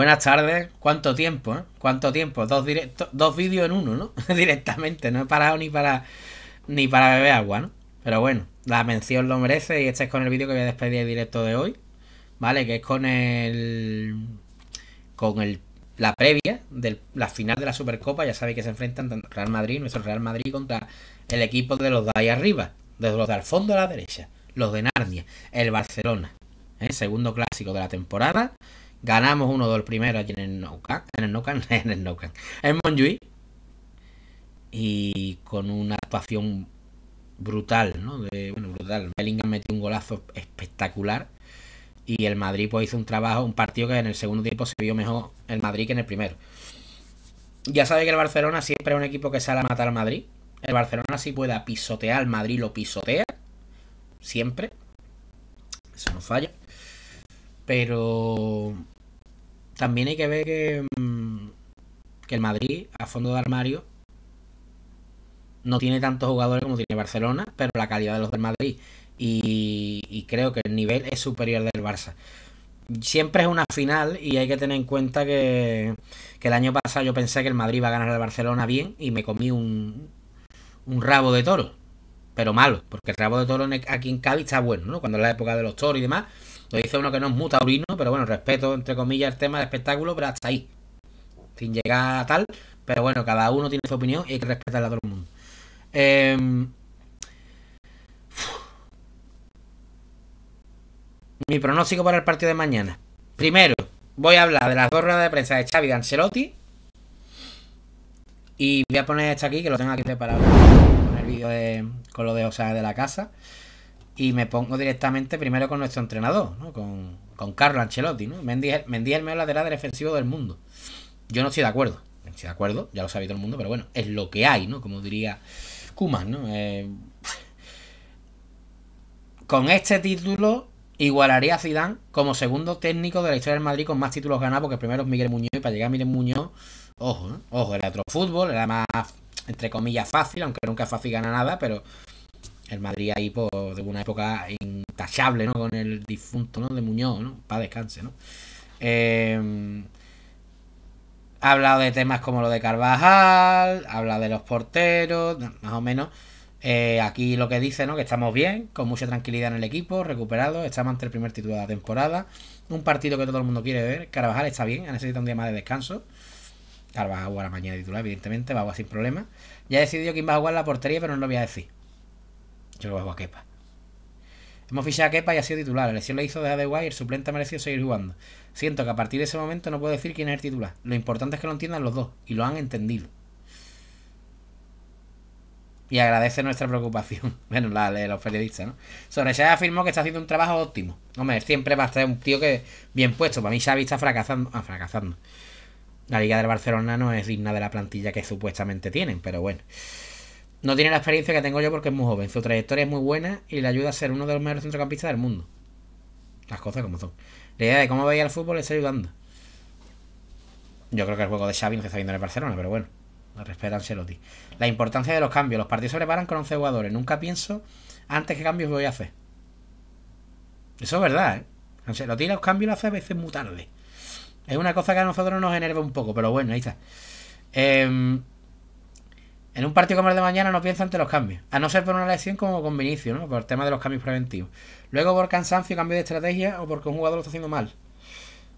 Buenas tardes. ¿Cuánto tiempo? Eh? ¿Cuánto tiempo? Dos, directos, dos vídeos en uno, ¿no? Directamente. No he parado ni para, ni para beber agua, ¿no? Pero bueno, la mención lo merece y este es con el vídeo que voy a despedir directo de hoy. ¿Vale? Que es con el... Con el, la previa de la final de la Supercopa. Ya sabéis que se enfrentan Real Madrid, nuestro Real Madrid, contra el equipo de los de ahí arriba. de los de al fondo a la derecha. Los de Narnia. El Barcelona. El ¿eh? Segundo clásico de la temporada. Ganamos uno dos el primero allí en el Noucan, en el Noucan, en el Noucan, en Montjuic. Y con una actuación brutal, ¿no? De, bueno, brutal. Bellingham metió un golazo espectacular y el Madrid pues hizo un trabajo, un partido que en el segundo tiempo se vio mejor el Madrid que en el primero. Ya sabe que el Barcelona siempre es un equipo que sale a matar al Madrid. El Barcelona si pueda pisotear al Madrid lo pisotea. Siempre. Eso no falla. Pero también hay que ver que, mm, que el Madrid, a fondo de armario, no tiene tantos jugadores como tiene Barcelona, pero la calidad de los del Madrid. Y, creo que el nivel es superior del Barça. Siempre es una final y hay que tener en cuenta que, el año pasado yo pensé que el Madrid iba a ganar al Barcelona bien y me comí un, un rabo de toro, pero malo, porque el rabo de toro aquí en Cali está bueno, ¿no? Cuando es la época de los toros y demás, lo dice uno que no es muy taurino, pero bueno, respeto entre comillas el tema de espectáculo, pero hasta ahí. Sin llegar a tal, pero bueno, cada uno tiene su opinión y hay que respetarla a todo el mundo. Em, mi pronóstico para el partido de mañana. Primero, voy a hablar de las dos ruedas de prensa de Xavi y Ancelotti. Y voy a poner esto aquí, que lo tengo aquí preparado con el vídeo con lo de Osana de la casa y me pongo directamente primero con nuestro entrenador, ¿no? con, con Carlo Ancelotti. ¿no? es el mejor lateral defensivo del mundo. Yo no estoy de acuerdo, estoy de acuerdo, ya lo sabe todo el mundo, pero bueno, es lo que hay, ¿no? como diría Kuman. ¿no? Eh, con este título igualaría a Zidane como segundo técnico de la historia del Madrid con más títulos ganados, porque primero es Miguel Muñoz y para llegar a Miguel Muñoz, ojo, ojo, era otro fútbol, era más, entre comillas, fácil, aunque nunca es fácil ganar nada, pero el Madrid ahí por pues, de una época intachable, ¿no? Con el difunto, ¿no? De Muñoz, ¿no? Para descanse, ¿no? Em, ha hablado de temas como lo de Carvajal, habla de los porteros, más o menos. Eh, aquí lo que dice, ¿no? Que estamos bien, con mucha tranquilidad en el equipo, recuperados, estamos ante el primer título de la temporada. Un partido que todo el mundo quiere ver. Carvajal está bien, necesita un día más de descanso. Carvajal la mañana titular, evidentemente, va a jugar sin problema. Ya ha decidido quién va a jugar la portería, pero no lo voy a decir. Yo lo a Kepa. Hemos fichado a Kepa y ha sido titular. La lesión le hizo de y el suplente ha seguir jugando. Siento que a partir de ese momento no puedo decir quién es el titular. Lo importante es que lo entiendan los dos y lo han entendido. Y agradece nuestra preocupación. Bueno, la de los periodistas, ¿no? Sobre afirmó que está haciendo un trabajo óptimo. Hombre, siempre va a estar un tío que bien puesto. Para mí Xavi está fracasando. Ah, fracasando. La Liga del Barcelona no es digna de la plantilla que supuestamente tienen, pero bueno. No tiene la experiencia que tengo yo porque es muy joven. Su trayectoria es muy buena y le ayuda a ser uno de los mejores centrocampistas del mundo. Las cosas como son. La idea de cómo veía el fútbol le está ayudando. Yo creo que el juego de Xavi no se está viendo en el Barcelona, pero bueno. Respeta Ancelotti. La importancia de los cambios. Los partidos se preparan con 11 jugadores. Nunca pienso antes qué cambios voy a hacer. Eso es verdad, ¿eh? Ancelotti los cambios los hace a veces muy tarde. Es una cosa que a nosotros nos enerva un poco, pero bueno, ahí está. Eh, en un partido como el de mañana no piensa ante los cambios, a no ser por una lesión como con Vinicius, ¿no? Por el tema de los cambios preventivos. Luego por cansancio, cambio de estrategia o porque un jugador lo está haciendo mal.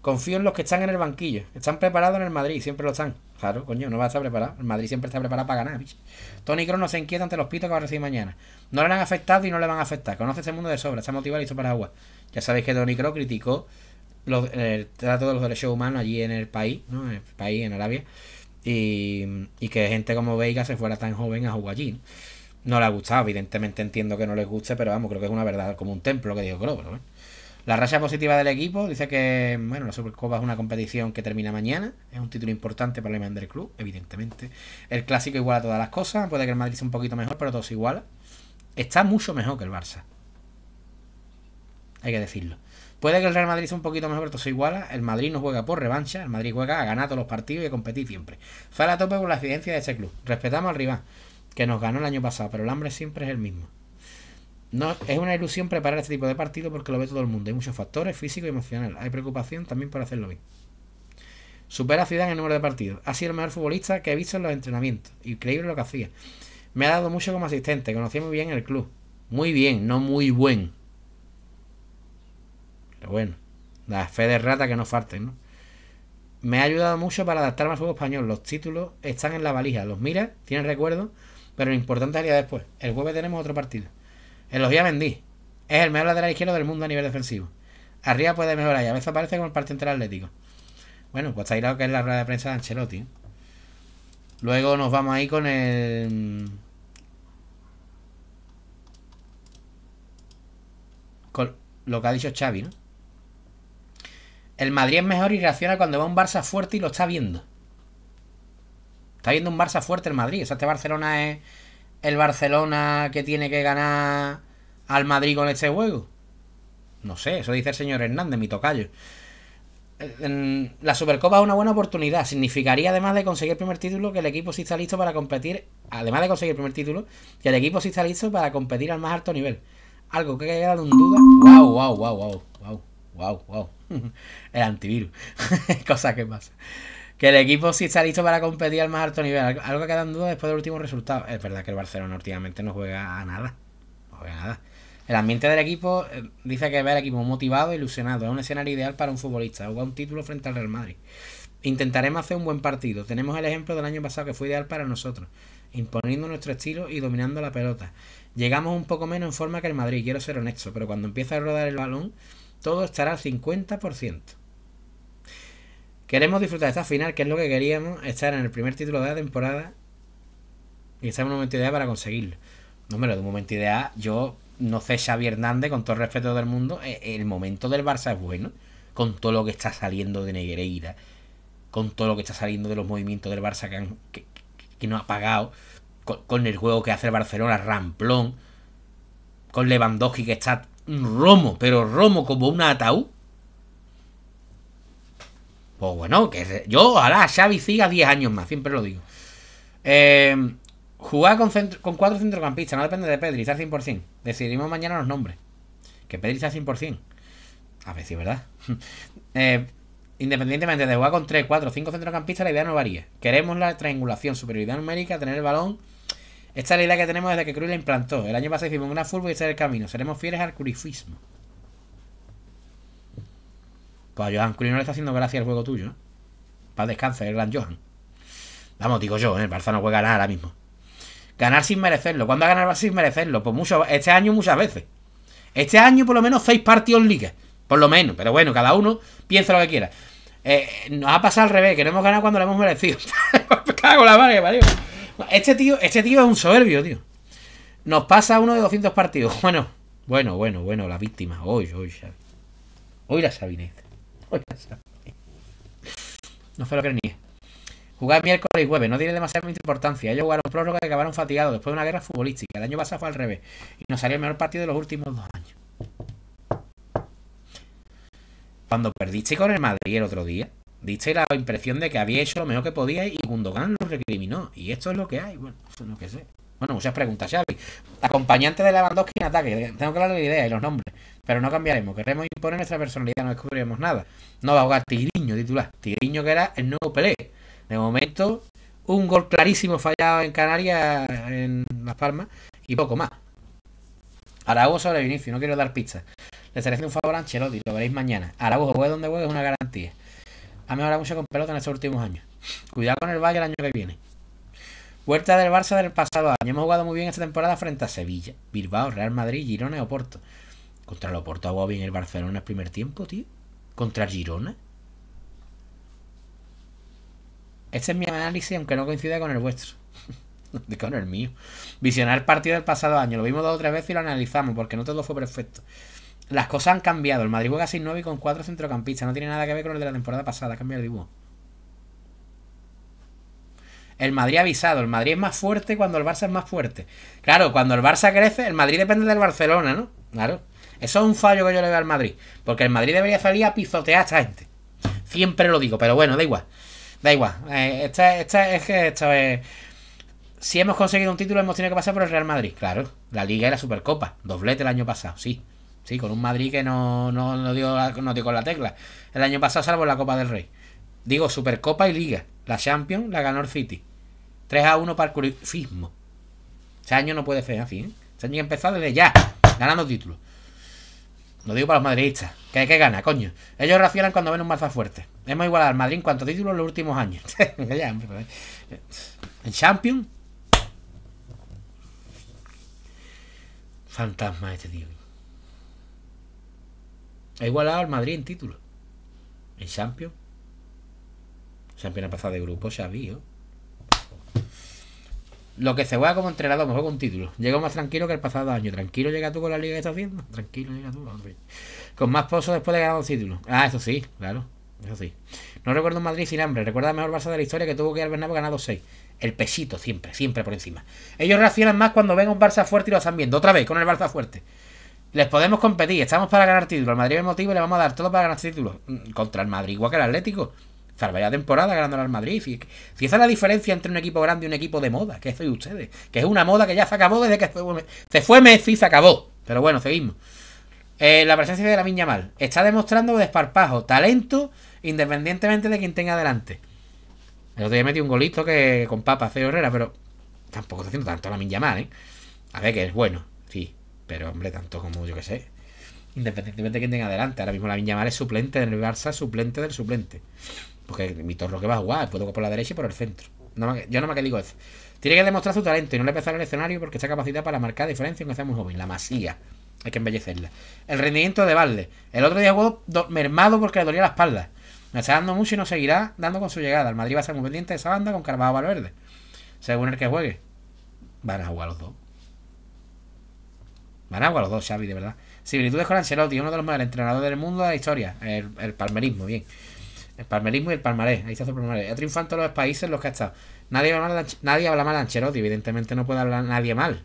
Confío en los que están en el banquillo. Están preparados en el Madrid, siempre lo están. Claro, coño, no va a estar preparado. El Madrid siempre está preparado para ganar, bicho. Tony Kroos no se inquieta ante los pitos que va a recibir mañana. No le han afectado y no le van a afectar. Conoce ese mundo de sobra, está motivado y listo para agua. Ya sabéis que Tony Kroos criticó el trato de los derechos humanos allí en el país, ¿no? En el país, en Arabia y, que gente como Veiga se fuera tan joven a jugar allí. No, le ha gustado, evidentemente entiendo que no les guste, pero vamos, creo que es una verdad, como un templo que digo, creo, La racha positiva del equipo dice que, bueno, la Supercopa es una competición que termina mañana, es un título importante para el del Club, evidentemente. El clásico igual a todas las cosas, puede que el Madrid sea un poquito mejor, pero todo es Está mucho mejor que el Barça. Hay que decirlo. Puede que el Real Madrid sea un poquito mejor, pero se iguala. El Madrid no juega por revancha, el Madrid juega a ganar todos los partidos y a competir siempre. Fue a tope con la exigencia de ese club. Respetamos al rival, que nos ganó el año pasado, pero el hambre siempre es el mismo. No, es una ilusión preparar este tipo de partido porque lo ve todo el mundo. Hay muchos factores físicos y emocionales. Hay preocupación también por hacerlo bien. Supera a Ciudad en el número de partidos. Ha sido el mejor futbolista que he visto en los entrenamientos. Increíble lo que hacía. Me ha dado mucho como asistente. Conocí muy bien el club. Muy bien, no muy buen. Pero bueno, La fe de rata que no falten, ¿no? Me ha ayudado mucho para adaptarme al juego español. Los títulos están en la valija. Los mira Tienen recuerdo, pero lo importante sería después. El jueves tenemos otro partido. Elogía vendí Es el mejor lateral izquierdo del mundo a nivel defensivo. Arriba puede mejorar y a veces aparece como el partido entre Atlético. Bueno, pues está lo que es la rueda de prensa de Ancelotti. ¿eh? Luego nos vamos ahí con el... Con lo que ha dicho Xavi, ¿no? El Madrid es mejor y reacciona cuando va un Barça fuerte y lo está viendo. Está viendo un Barça fuerte el Madrid. O sea, este Barcelona es el Barcelona que tiene que ganar al Madrid con este juego. No sé, eso dice el señor Hernández, mi tocayo. Eh, la Supercopa es una buena oportunidad. Significaría, además de conseguir el primer título, que el equipo sí está listo para competir. Además de conseguir el primer título, que el equipo sí está listo para competir al más alto nivel. Algo que ha quedado en duda. ¡Wow, wow, wow, wow! wow wow, wow. El antivirus. Cosa que pasa. Que el equipo sí está listo para competir al más alto nivel. Algo que en duda después del último resultado. Es verdad que el Barcelona últimamente no juega a nada. No juega a nada. El ambiente del equipo eh, dice que ve al equipo motivado, e ilusionado. Es un escenario ideal para un futbolista. Juega un título frente al Real Madrid. Intentaremos hacer un buen partido. Tenemos el ejemplo del año pasado que fue ideal para nosotros. Imponiendo nuestro estilo y dominando la pelota. Llegamos un poco menos en forma que el Madrid, quiero ser honesto, pero cuando empieza a rodar el balón, todo estará al 50%. Queremos disfrutar de esta final, que es lo que queríamos, estar en el primer título de la temporada y estar en un momento ideal para conseguirlo. No me lo de un momento ideal, yo no sé Xavier Hernández, con todo el respeto del mundo, eh, el momento del Barça es bueno, con todo lo que está saliendo de Negreira, con todo lo que está saliendo de los movimientos del Barça que, que, no ha pagado, con, con, el juego que hace el Barcelona, ramplón, con Lewandowski que está un romo, pero romo como un ataúd. Pues bueno, que yo ojalá Xavi siga 10 años más, siempre lo digo. Em, jugar con, con cuatro centrocampistas, no depende de Pedri, está al 100%. decidimos mañana los nombres. Que Pedri está al 100%. A ver si es verdad. Eh, independientemente de jugar con 3, 4, 5 centrocampistas, la idea no varía. Queremos la triangulación, superioridad numérica, tener el balón esta es la idea que tenemos desde que Cruz la implantó. El año pasado hicimos una fútbol y este es el camino. Seremos fieles al curifismo. Pues a Johan Cruz no le está haciendo gracia el juego tuyo. Para descansar el gran Johan. Vamos, digo yo, ¿eh? el Barça no juega nada ahora mismo. Ganar sin merecerlo. ¿Cuándo ha ganado sin merecerlo? Pues mucho, este año muchas veces. Este año por lo menos seis partidos Liga Por lo menos. Pero bueno, cada uno piensa lo que quiera. Eh, nos ha pasado al revés, que no hemos ganado cuando lo hemos merecido. cago la madre, vale. Este tío, este tío es un soberbio, tío. Nos pasa uno de 200 partidos. Bueno, bueno, bueno, bueno, la víctima. Hoy, hoy, ya. Hoy la Sabinez Hoy la No fue lo que ni Jugar miércoles y jueves, no tiene demasiada importancia. Ellos jugaron prórroga y acabaron fatigados después de una guerra futbolística. El año pasado fue al revés. Y nos salió el mejor partido de los últimos dos años. Cuando perdiste con el Madrid el otro día, Diste la impresión de que había hecho lo mejor que podía y Gundogan lo recriminó. Y esto es lo que hay. Bueno, eso sé. Bueno, muchas preguntas, Xavi. Acompañante de Lewandowski en ataque. Tengo claro la idea y los nombres. Pero no cambiaremos. Queremos imponer nuestra personalidad. No descubriremos nada. No va a jugar Tigriño titular. Tigriño que era el nuevo Pelé. De momento, un gol clarísimo fallado en Canarias, en Las Palmas. Y poco más. Araujo sobre Vinicius. No quiero dar pistas. Le seleccioné un favor a Ancelotti. Lo veréis mañana. Araujo, juegue donde juegue es una garantía ha mucho con pelota en estos últimos años. Cuidado con el Valle el año que viene. Vuelta del Barça del pasado año. Hemos jugado muy bien esta temporada frente a Sevilla, Bilbao, Real Madrid, Girona y Oporto. Contra el Oporto ha bien el Barcelona el primer tiempo, tío. Contra Girona. Este es mi análisis, aunque no coincida con el vuestro. con el mío. Visionar el partido del pasado año. Lo vimos dos o tres veces y lo analizamos, porque no todo fue perfecto. Las cosas han cambiado. El Madrid juega 6-9 y con 4 centrocampistas. No tiene nada que ver con el de la temporada pasada. Cambia el dibujo. El Madrid ha avisado. El Madrid es más fuerte cuando el Barça es más fuerte. Claro, cuando el Barça crece, el Madrid depende del Barcelona, ¿no? Claro. Eso es un fallo que yo le veo al Madrid. Porque el Madrid debería salir a pisotear a esta gente. Siempre lo digo, pero bueno, da igual. Da igual. Eh, esta, esta, es que esto es. Si hemos conseguido un título, hemos tenido que pasar por el Real Madrid. Claro, la Liga y la Supercopa. Doblete el año pasado, sí. Sí, con un Madrid que no, no, no dio, no con la tecla. El año pasado salvo la Copa del Rey. Digo, Supercopa y Liga. La Champions la ganó el City. 3 a 1 para el curifismo. Este año no puede ser así, ¿eh? Este año empezó desde ya, ganando títulos. Lo digo para los madridistas. Que hay que ganar, coño. Ellos reaccionan cuando ven un Barça fuerte. Hemos igualado al Madrid en cuanto a títulos en los últimos años. El Champions. Fantasma este tío. Ha igualado al Madrid en título. En Champions. Champions ha pasado de grupo, ha Lo que se juega como entrenador, mejor con título. Llega más tranquilo que el pasado año. Tranquilo llega tú con la liga que estás haciendo. Tranquilo llega tú. Hombre. Con más pozos después de ganar dos títulos. Ah, eso sí, claro. Eso sí. No recuerdo un Madrid sin hambre. Recuerda mejor Barça de la historia que tuvo que ir al Bernabéu ganado 6. El pesito, siempre, siempre por encima. Ellos reaccionan más cuando ven un Barça fuerte y lo están viendo. Otra vez, con el Barça fuerte. Les podemos competir, estamos para ganar títulos. Al Madrid es motivo y le vamos a dar todo para ganar títulos. Mm, contra el Madrid, igual que el Atlético. Salvaría temporada ganando al Madrid. Si, esa es la diferencia entre un equipo grande y un equipo de moda, que soy ustedes. Que es una moda que ya se acabó desde que se fue Messi, se acabó. Pero bueno, seguimos. Eh, la presencia de la Miña Mal está demostrando desparpajo, talento, independientemente de quien tenga adelante. El otro día metió un golito que con Papa hace Herrera, pero tampoco está haciendo tanto la Miña Mal, ¿eh? A ver, que es bueno. Pero, hombre, tanto como yo que sé. Independientemente de quién tenga adelante. Ahora mismo la Viñamal es suplente del Barça, suplente del suplente. Porque mi torro que va a jugar, puedo por la derecha y por el centro. yo no me que digo eso. Tiene que demostrar su talento y no le pesar el escenario porque está capacidad para marcar diferencia aunque sea muy joven. La masía. Hay que embellecerla. El rendimiento de balde. El otro día jugó mermado porque le dolía la espalda. Me está dando mucho y no seguirá dando con su llegada. El Madrid va a ser muy pendiente de esa banda con Carvajal Valverde. Según el que juegue. Van a jugar los dos. Van agua los dos, Xavi, de verdad. Similitudes con Ancelotti, uno de los mejores entrenadores del mundo de la historia. El, palmerismo, bien. El palmerismo y el palmarés. Ahí está su palmarés. Ha triunfado en todos los países en los que ha estado. Nadie habla mal, nadie habla mal Ancelotti. Evidentemente no puede hablar nadie mal.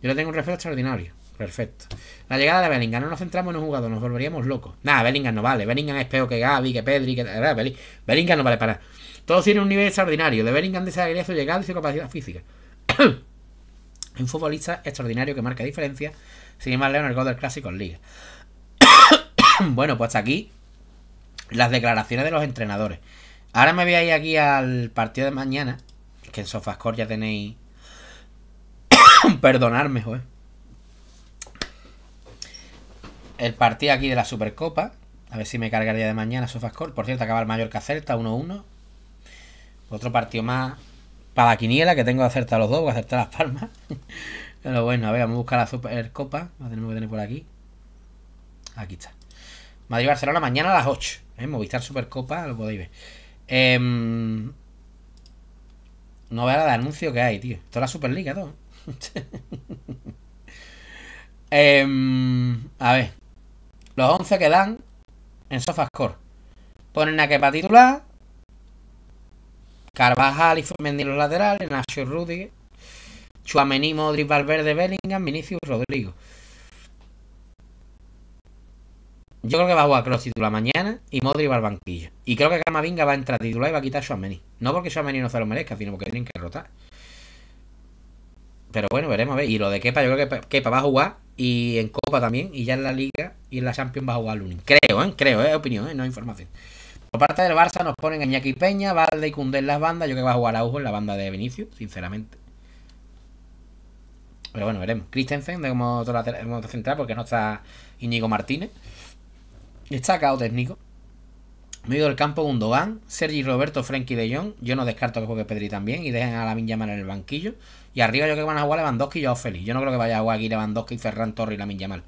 Yo le tengo un respeto extraordinario. Perfecto. La llegada de Bellingham. No nos centramos en un jugador. Nos volveríamos locos. Nada, Bellingham no vale. Bellingham es peor que Gaby, que Pedri, que... Eh, Bellingham no vale para nada. Todos tienen un nivel extraordinario. De Bellingham desearía su llegada y su capacidad física. Un futbolista extraordinario que marca diferencia. Sin más leo el gol del clásico en Liga. bueno, pues hasta aquí las declaraciones de los entrenadores. Ahora me voy a ir aquí al partido de mañana. Que en Sofascore ya tenéis. Perdonadme, joder. El partido aquí de la Supercopa. A ver si me cargaría de mañana Sofascore. Por cierto, acaba el Mallorca Celta 1-1. Otro partido más para la quiniela, que tengo que acertar los dos, voy a acertar las palmas. Pero bueno, a ver, vamos a buscar la Supercopa. La tenemos que tener por aquí. Aquí está. Madrid-Barcelona mañana a las 8. ¿eh? Movistar Supercopa, lo podéis ver. Em, no vea de anuncio que hay, tío. Esto es la Superliga, todo. Em, a ver. Los 11 que dan en SofaScore. Ponen a que para titular Carvajal y en los laterales, Nacho Rudiger, Chuamení, Modric, Valverde, Bellingham, Vinicius, Rodrigo. Yo creo que va a jugar Cross titular mañana y Modric va al banquillo. Y creo que Camavinga va a entrar titular y va a quitar a No porque Chuamení no se lo merezca, sino porque tienen que rotar. Pero bueno, veremos ver. Y lo de Kepa, yo creo que Kepa va a jugar y en Copa también, y ya en la Liga y en la Champions va a jugar Lunin. Creo, ¿eh? creo, es ¿eh? opinión, ¿eh? no información. Por parte del Barça nos ponen a Iñaki Peña, Valde y Cundé en las bandas. Yo creo que va a jugar ojo en la banda de Vinicius, sinceramente. Pero bueno, veremos. Christensen de como central porque no está Íñigo Martínez. Está acá técnico. Medio del campo Gundogan, Sergi Roberto, Frenkie de Jong. Yo no descarto que juegue Pedri también y dejen a la Yamal en el banquillo. Y arriba yo creo que van a jugar Lewandowski y Joao Félix. Yo no creo que vaya a jugar aquí Lewandowski, Ferran Torres y la Yamal.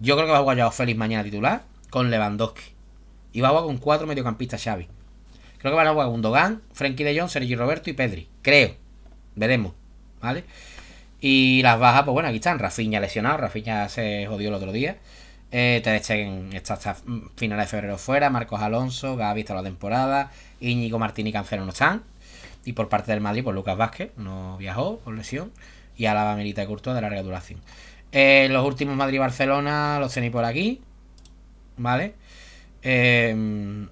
Yo creo que va a jugar Joao Félix mañana titular con Lewandowski. Y va a jugar con cuatro mediocampistas Xavi. Creo que van a jugar Gundogan, Frenkie de Jong, Sergio Roberto y Pedri. Creo. Veremos. ¿Vale? Y las bajas, pues bueno, aquí están. Rafinha lesionado. Rafinha se jodió el otro día. Te eh, Ter está hasta finales de febrero fuera. Marcos Alonso, ha visto la temporada. Íñigo Martín y Cancelo no están. Y por parte del Madrid, pues Lucas Vázquez no viajó por lesión. Y Alaba de Curto de larga duración. Eh, los últimos Madrid-Barcelona los tenéis por aquí. ¿Vale? vale eh, em,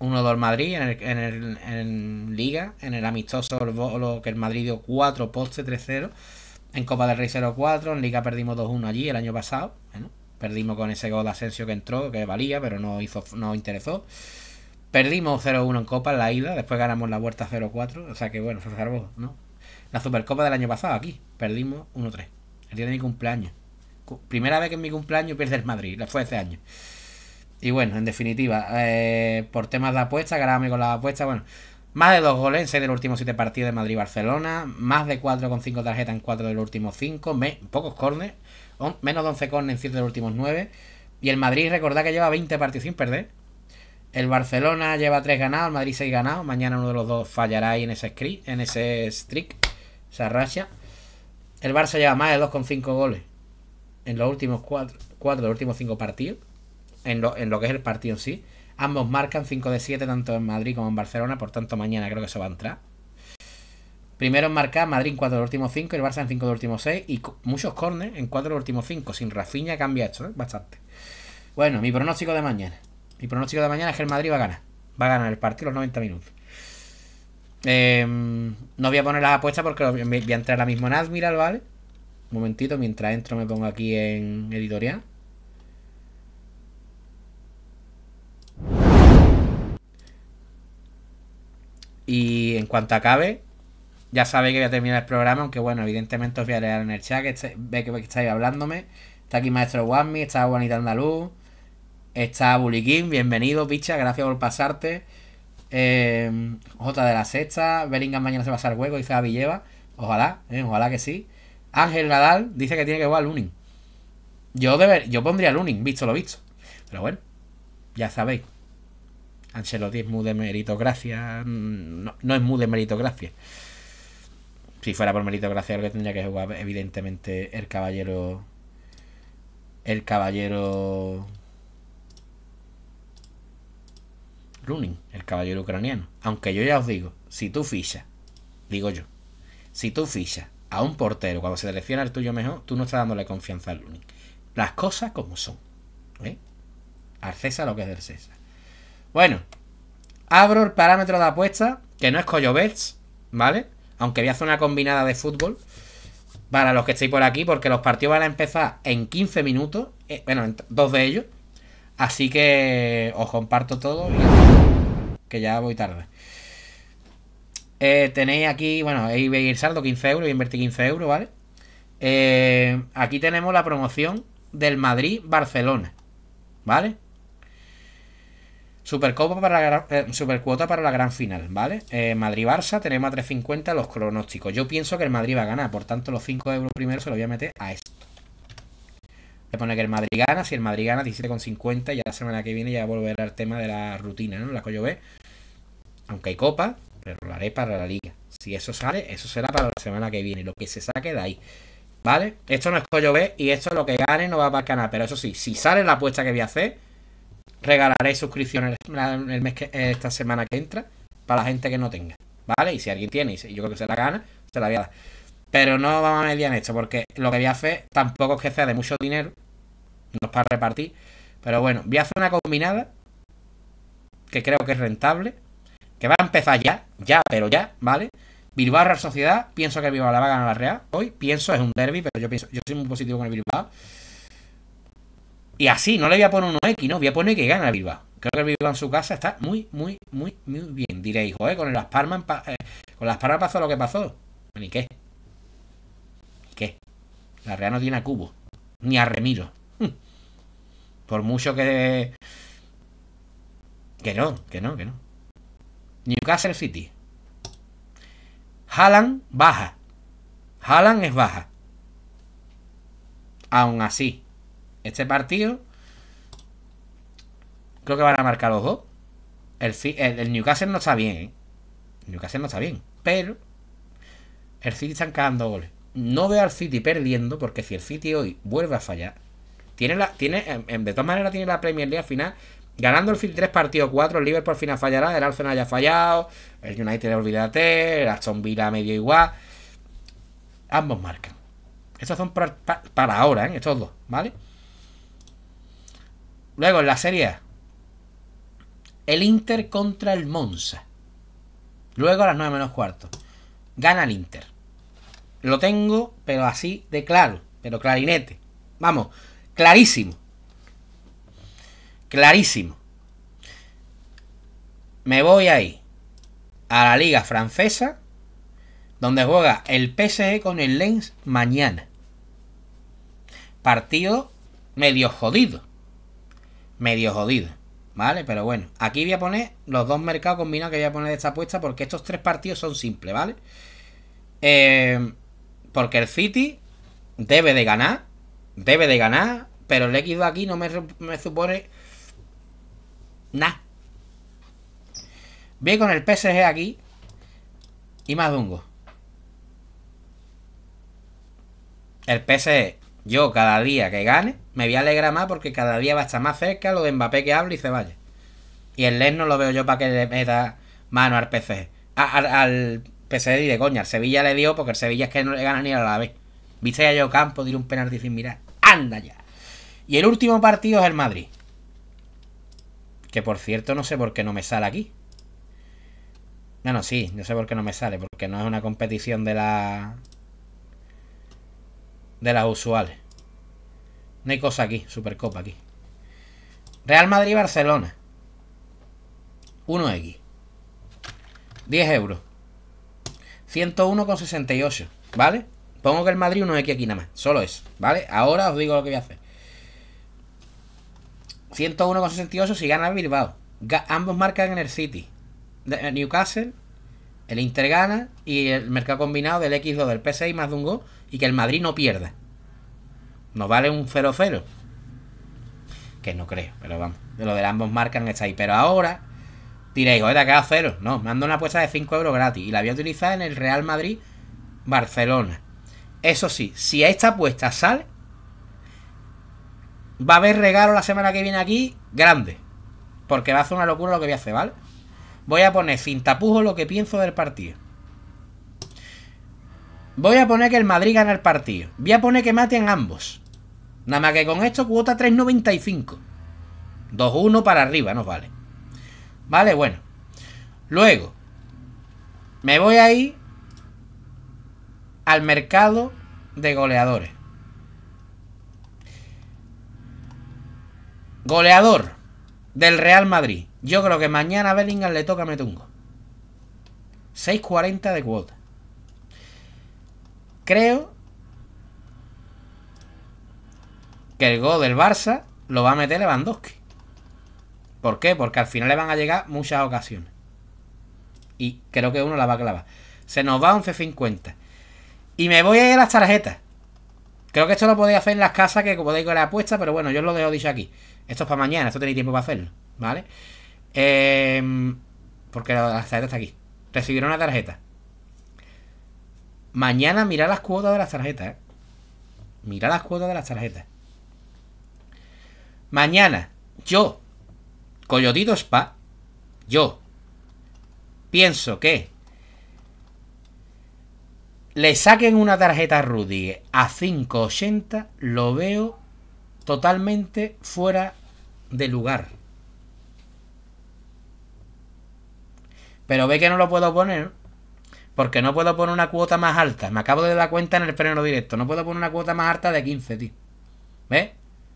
1-2 Madrid en, el, en, el, Liga, en el amistoso que el Madrid dio 4 postes 3-0, en Copa del Rey 0-4, en Liga perdimos 2-1 allí el año pasado, perdimos con ese gol de Asensio que entró, que valía, pero no, hizo, no interesó. Perdimos 0-1 en Copa en la ida, después ganamos la vuelta 0-4, o sea que bueno, se salvó, ¿no? La Supercopa del año pasado aquí, perdimos 1-3, el día de mi cumpleaños. Primera vez que en mi cumpleaños pierde el Madrid, le fue ese año. Y bueno, en definitiva, eh, por temas de apuesta, grabame con las apuestas, bueno, más de dos goles en 6 de los 7 partidos de Madrid-Barcelona, más de 4,5 tarjetas en 4 del los últimos 5, pocos cornes menos de 11 cornes en 7 de los últimos 9. Y el Madrid, recordad que lleva 20 partidos sin perder. El Barcelona lleva 3 ganados, el Madrid 6 ganados. Mañana uno de los dos fallará ahí en ese, script, en ese streak, esa racha. El Barça lleva más de 2,5 goles en los últimos 4, 4 de los últimos 5 partidos en lo, que es el partido en sí. Ambos marcan 5 de 7 tanto en Madrid como en Barcelona, por tanto mañana creo que eso va a entrar. Primero en marcar, Madrid en 4 de los últimos 5, el Barça en 5 de los últimos 6 y muchos corners en 4 de los últimos 5. Sin Rafinha cambia esto, ¿eh? bastante. Bueno, mi pronóstico de mañana. Mi pronóstico de mañana es que el Madrid va a ganar. Va a ganar el partido los 90 minutos. Em, no voy a poner la apuesta porque voy a entrar ahora mismo en Admiral, ¿vale? Un momentito, mientras entro me pongo aquí en editorial. Y en cuanto acabe, ya sabéis que voy a terminar el programa, aunque bueno, evidentemente os voy a leer en el chat, que este, ve que, estáis hablándome. Está aquí Maestro Guami está Juanita Andaluz, está Bulikin, bienvenido, picha, gracias por pasarte. Eh, J de la Sexta, Beringan mañana se va a hacer hueco, dice Villeva. Ojalá, eh, ojalá que sí. Ángel Nadal dice que tiene que jugar Lunin. Yo, yo pondría Lunin, visto lo visto. Pero bueno, ya sabéis. Ancelotti es muy de meritocracia. No, no es muy de meritocracia. Si fuera por meritocracia, lo que tendría que jugar, evidentemente, el caballero. El caballero. Lunin, el caballero ucraniano. Aunque yo ya os digo, si tú fichas, digo yo, si tú fichas a un portero cuando se selecciona el tuyo mejor, tú no estás dándole confianza al Lunin. Las cosas como son. ¿eh? Al César lo que es del César. Bueno, abro el parámetro de apuesta, que no es Bets, ¿vale? Aunque voy a hacer una combinada de fútbol para los que estéis por aquí, porque los partidos van a empezar en 15 minutos, eh, bueno, dos de ellos. Así que os comparto todo, y... que ya voy tarde. Eh, tenéis aquí, bueno, ahí veis el saldo, 15 euros, y invertí 15 euros, ¿vale? Eh, aquí tenemos la promoción del Madrid-Barcelona, ¿vale? Supercopa para la, eh, Supercuota para la gran final, ¿vale? Eh, Madrid-Barça, tenemos a 3.50 los cronósticos Yo pienso que el Madrid va a ganar, por tanto los 5 euros primero se los voy a meter a esto. le pone que el Madrid gana, si el Madrid gana 17,50 y ya la semana que viene ya volverá al tema de la rutina, ¿no? La que B. Aunque hay copa, pero lo haré para la liga. Si eso sale, eso será para la semana que viene, lo que se saque de ahí. ¿Vale? Esto no es Collo B y esto es lo que gane no va para ganar. Pero eso sí, si sale la apuesta que voy a hacer, regalaré suscripciones el mes que, eh, esta semana que entra para la gente que no tenga, ¿vale? Y si alguien tiene y yo creo que se la gana, se la voy a dar. Pero no vamos a mediar en esto, porque lo que voy a hacer tampoco es que sea de mucho dinero, no es para repartir, pero bueno, voy a hacer una combinada que creo que es rentable, que va a empezar ya, ya, pero ya, ¿vale? Bilbao Real Sociedad, pienso que Bilbao la va a ganar la Real hoy, pienso, es un derby, pero yo pienso, yo soy muy positivo con el Bilbao. Y así, no le voy a poner un X, no, voy a poner que gana Bilbao. Creo que el Bilbao en su casa está muy, muy, muy, muy bien. Diréis, joder, con las Palmas, eh, con las Palmas pasó lo que pasó. Ni qué. Ni qué. La Real no tiene a Cubo, ni a Remiro. Hm. Por mucho que. Que no, que no, que no. Newcastle City. Haaland baja. Haaland es baja. Aún así, este partido creo que van a marcar los dos. El, el, Newcastle no está bien, ¿eh? El Newcastle no está bien, pero el City están cagando goles. No veo al City perdiendo, porque si el City hoy vuelve a fallar, tiene la, tiene, em, em, de todas maneras tiene la Premier League al final. Ganando el City 3 partido 4, el Liverpool al final fallará, el Arsenal haya ha fallado, el United olvídate, el Aston Villa medio igual. Ambos marcan. Estos son para, ahora, ¿eh? estos dos, ¿vale? Luego en la Serie A. El Inter contra el Monza. Luego a las 9 menos cuarto. Gana el Inter. Lo tengo, pero así de claro. Pero clarinete. Vamos, clarísimo. Clarísimo. Me voy ahí. A la liga francesa. Donde juega el PSG con el Lens mañana. Partido medio jodido medio jodido. ¿Vale? Pero bueno, aquí voy a poner los dos mercados combinados que voy a poner de esta apuesta porque estos tres partidos son simples, ¿vale? Eh, porque el City debe de ganar, debe de ganar, pero el X2 aquí no me, me supone nada. Voy con el PSG aquí y más dungo. El PSG, yo cada día que gane, me voy a alegrar más porque cada día va a estar más cerca lo de Mbappé que habla y se vaya. Y el LEN no lo veo yo para que le meta mano al PC. al PCD y de coña. Al Sevilla le dio porque el Sevilla es que no le gana ni a la vez. Viste a Yo Campo, diré un penalti sin mirar. ¡Anda ya! Y el último partido es el Madrid. Que por cierto, no sé por qué no me sale aquí. No, no, sí, no sé por qué no me sale. Porque no es una competición de la. de las usuales. No hay cosa aquí, Supercopa aquí. Real Madrid-Barcelona. 1X. 10 euros. 101,68, ¿vale? Pongo que el Madrid 1X aquí nada más, solo eso, ¿vale? Ahora os digo lo que voy a hacer. 101,68 si gana Bilbao. ambos marcan en el City. Newcastle, el Inter gana y el mercado combinado del X2 del PSI más de un gol y que el Madrid no pierda. ¿Nos vale un 0-0? Que no creo, pero vamos. De lo de ambos marcan está ahí. Pero ahora diréis, oye, acá a cero. No, mando una apuesta de 5 euros gratis y la voy a utilizar en el Real Madrid-Barcelona. Eso sí, si esta apuesta sale, va a haber regalo la semana que viene aquí grande. Porque va a hacer una locura lo que voy a hacer, ¿vale? Voy a poner sin tapujos lo que pienso del partido. Voy a poner que el Madrid gana el partido. Voy a poner que maten ambos. Nada más que con esto cuota 3,95. 2,1 para arriba nos vale. Vale, bueno. Luego, me voy a ir al mercado de goleadores. Goleador del Real Madrid. Yo creo que mañana a Bellingham le toca Metungo. 6.40 de cuota. Creo que el gol del Barça lo va a meter Lewandowski. ¿Por qué? Porque al final le van a llegar muchas ocasiones. Y creo que uno la va a clavar. Se nos va 11.50. Y me voy a ir a las tarjetas. Creo que esto lo podéis hacer en las casas que podéis con la apuesta, pero bueno, yo lo dejo dicho aquí. Esto es para mañana, esto tenéis tiempo para hacerlo, ¿vale? Em, porque la tarjeta está aquí. Recibieron una tarjeta. Mañana mirad las cuotas de las tarjetas, ¿eh? las cuotas de las tarjetas. Mañana, yo, Coyotito Spa, yo pienso que le saquen una tarjeta Rudy a 5.80, lo veo totalmente fuera de lugar. Pero ve que no lo puedo poner. Porque no puedo poner una cuota más alta. Me acabo de dar cuenta en el freno directo. No puedo poner una cuota más alta de 15, tío. ¿Ves?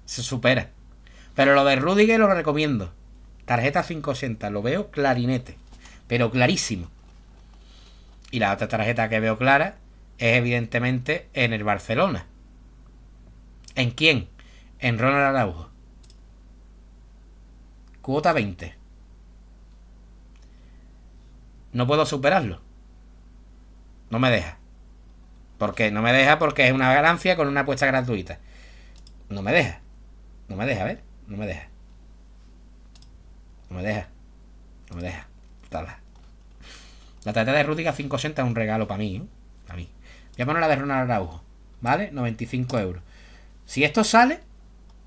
Se supera. Pero lo de Rudiger lo recomiendo. Tarjeta 580, lo veo clarinete. Pero clarísimo. Y la otra tarjeta que veo clara es evidentemente en el Barcelona. ¿En quién? En Ronald Araujo. Cuota 20. No puedo superarlo. No me deja. ¿Por qué? No me deja porque es una ganancia con una apuesta gratuita. No me deja. No me deja, a ver no me deja. No me deja. No me deja. La tarjeta de Rúdica 580 es un regalo para mí. ¿eh? Para mí. Voy a la de Ronald Araujo. ¿Vale? 95 euros. Si esto sale,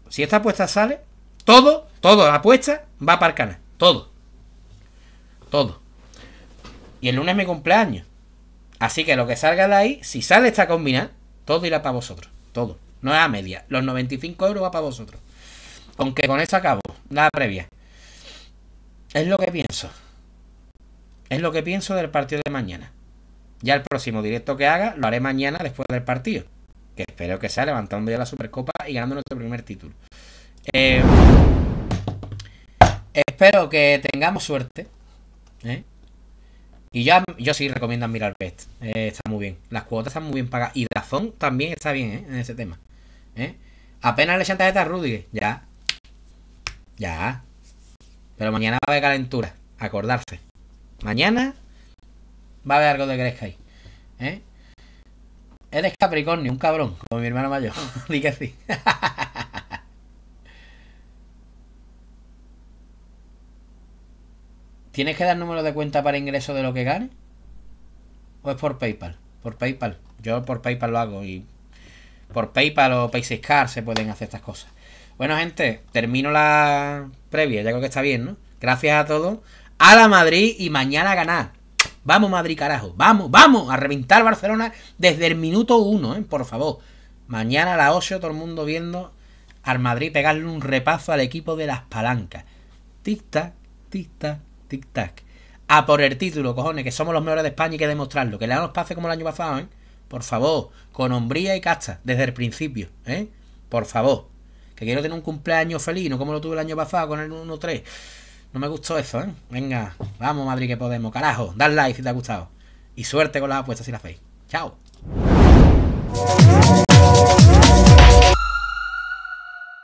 si esta apuesta sale, todo, todo, la apuesta va para canal. Todo. Todo. Y el lunes es mi cumpleaños. Así que lo que salga de ahí, si sale esta combinada, todo irá para vosotros. Todo. No es a media. Los 95 euros va para vosotros. Aunque con eso acabo, la previa. Es lo que pienso. Es lo que pienso del partido de mañana. Ya el próximo directo que haga lo haré mañana después del partido. Que espero que sea levantando ya la Supercopa y ganando nuestro primer título. Em, espero que tengamos suerte. ¿eh? Y ya, yo sí recomiendo mirar Best. Eh, está muy bien. Las cuotas están muy bien pagadas. Y Razón también está bien ¿eh? en ese tema. Apenas le echan tarjeta a Rudy. Ya. Ya. Pero mañana va a haber calentura, acordarse. Mañana va a haber algo de crezca ahí. ¿Eh? Eres Capricornio, un cabrón, como mi hermano mayor. Ni ah. que sí. ¿Tienes que dar número de cuenta para ingreso de lo que gane? ¿O es por PayPal? Por PayPal. Yo por PayPal lo hago y por PayPal o Pay6Car se pueden hacer estas cosas. Bueno, gente, termino la previa, ya creo que está bien, ¿no? Gracias a todos. A la Madrid y mañana ganar. Vamos, Madrid, carajo. Vamos, vamos a reventar Barcelona desde el minuto uno, ¿eh? Por favor. Mañana a las 8, todo el mundo viendo al Madrid pegarle un repaso al equipo de las palancas. Tic-tac, tic-tac, tic-tac. A por el título, cojones, que somos los mejores de España y que demostrarlo. Que le dan los pases como el año pasado, ¿eh? Por favor, con hombría y casta, desde el principio, ¿eh? Por favor. Que quiero tener un cumpleaños feliz, no como lo tuve el año pasado con el 1-3. No me gustó eso, ¿eh? Venga, vamos Madrid que podemos. Carajo, dad like si te ha gustado. Y suerte con las apuestas si las fe. Chao.